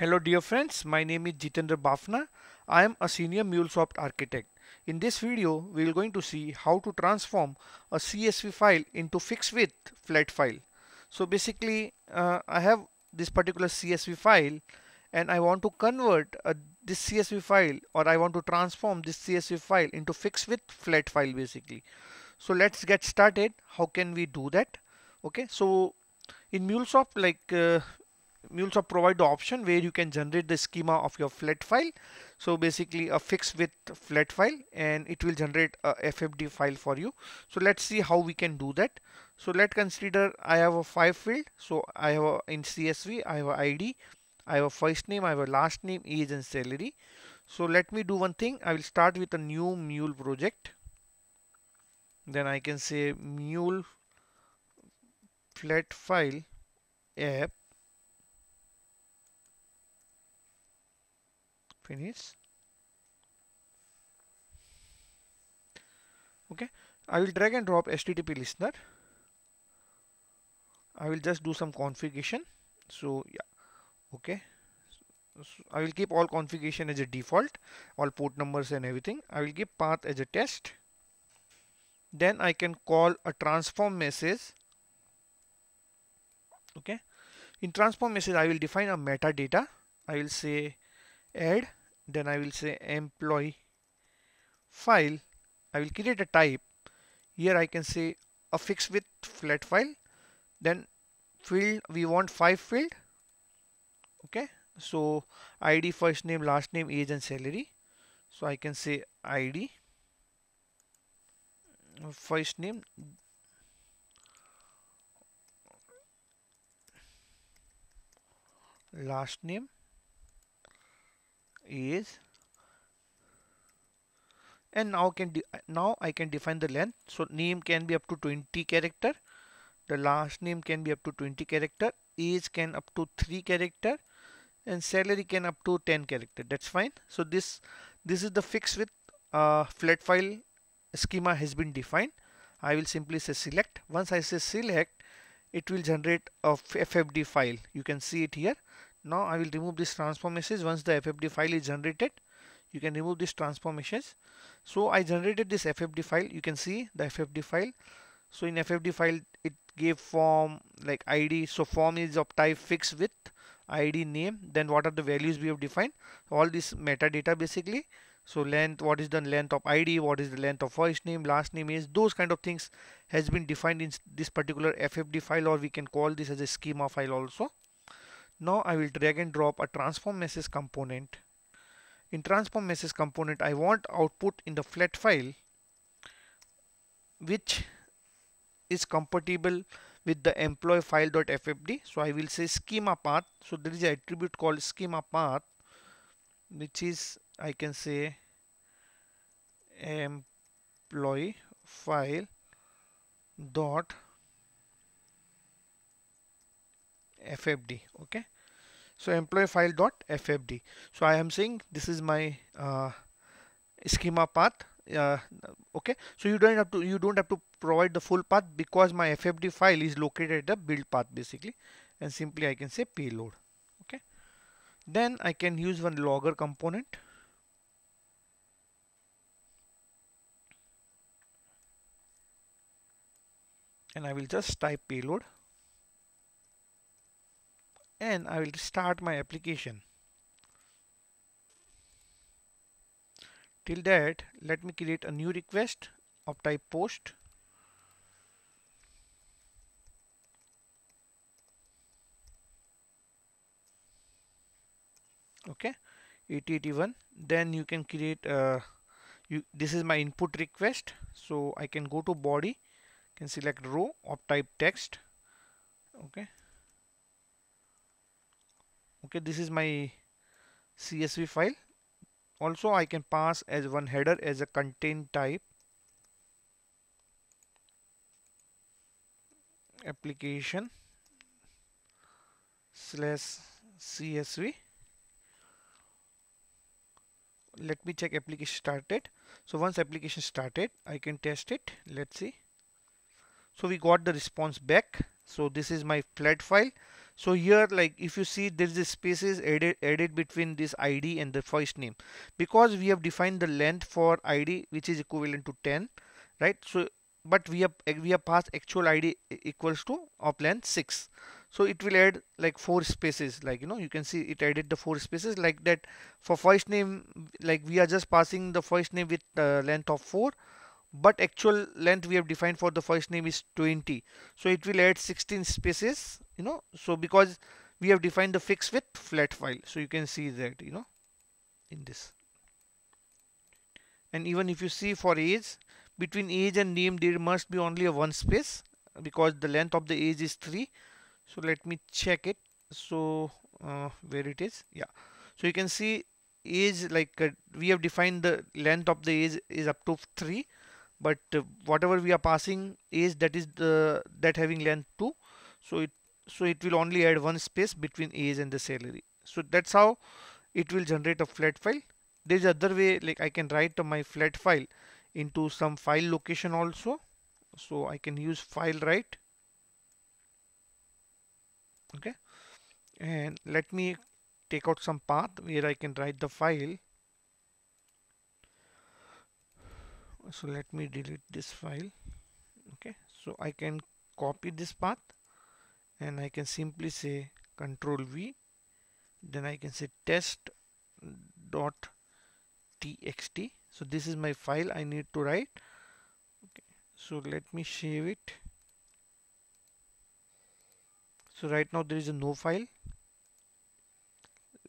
Hello dear friends, my name is Jitendra Bafna. I am a senior MuleSoft architect. In this video, we are going to see how to transform a CSV file into fixed width flat file. So basically, uh, I have this particular CSV file and I want to convert uh, this CSV file or I want to transform this CSV file into fixed width flat file basically. So let's get started. How can we do that? Okay, so in MuleSoft, like uh, MuleSoft provide the option where you can generate the schema of your flat file. So basically a fixed width flat file and it will generate a FFD file for you. So let's see how we can do that. So let's consider I have a five field. So I have a, in CSV, I have a ID, I have a first name, I have a last name, age and salary. So let me do one thing. I will start with a new mule project. Then I can say mule flat file app finish okay I will drag and drop HTTP listener I will just do some configuration so yeah okay so I will keep all configuration as a default all port numbers and everything I will give path as a test then I can call a transform message okay in transform message I will define a metadata I will say add then I will say employee file I will create a type here I can say affix with flat file then field we want five field okay so ID first name last name age and salary so I can say ID first name last name is and now can now I can define the length so name can be up to 20 character the last name can be up to 20 character age can up to 3 character and salary can up to 10 character that's fine so this this is the fix with uh, flat file schema has been defined I will simply say select once I say select it will generate a FFD file you can see it here now I will remove this transform message once the FFD file is generated. You can remove this transform message. So I generated this FFD file. You can see the FFD file. So in FFD file it gave form like ID. So form is of type fixed width, ID name. Then what are the values we have defined? All this metadata basically. So length, what is the length of ID, what is the length of first name, last name is, those kind of things has been defined in this particular FFD file or we can call this as a schema file also. Now I will drag and drop a transform message component. In transform message component, I want output in the flat file which is compatible with the employee file.ffd. So I will say schema path. So there is an attribute called schema path which is I can say employee file dot FFD okay so employee file dot FFD so I am saying this is my uh, schema path uh, okay so you don't have to you don't have to provide the full path because my FFD file is located at the build path basically and simply I can say payload okay then I can use one logger component and I will just type payload and I will start my application. Till that, let me create a new request of type post. Okay, 881. Then you can create uh, you, this is my input request so I can go to body can select row of type text okay okay this is my CSV file also I can pass as one header as a contain type application slash CSV let me check application started so once application started I can test it let's see so we got the response back so this is my flat file so here like if you see there is a spaces added, added between this ID and the first name because we have defined the length for ID which is equivalent to 10 right. So but we have eh, we have passed actual ID equals to of length 6. So it will add like four spaces like you know you can see it added the four spaces like that for first name like we are just passing the first name with uh, length of 4 but actual length we have defined for the first name is 20 so it will add 16 spaces you know so because we have defined the fix with flat file so you can see that you know in this and even if you see for age between age and name there must be only a one space because the length of the age is 3 so let me check it so uh, where it is yeah so you can see age like uh, we have defined the length of the age is up to 3 but uh, whatever we are passing is that is the that having length 2 so it so it will only add one space between age and the salary so that's how it will generate a flat file there's other way like I can write my flat file into some file location also so I can use file write okay and let me take out some path where I can write the file so let me delete this file okay so I can copy this path and I can simply say control V then I can say test dot txt so this is my file I need to write okay. so let me save it so right now there is a no file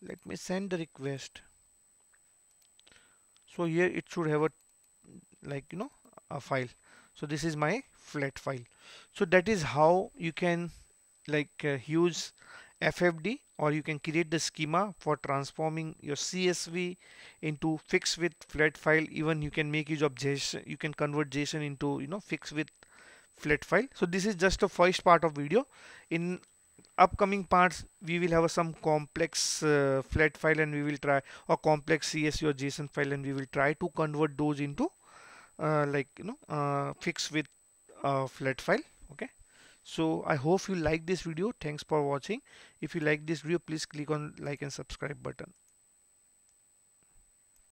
let me send the request so here it should have a like you know a file so this is my flat file so that is how you can like uh, huge FFD or you can create the schema for transforming your CSV into fixed width flat file even you can make use of JSON you can convert JSON into you know fixed width flat file so this is just the first part of video in upcoming parts we will have some complex uh, flat file and we will try a complex CSV or JSON file and we will try to convert those into uh, like you know uh, fixed width uh, flat file okay so i hope you like this video thanks for watching if you like this video please click on like and subscribe button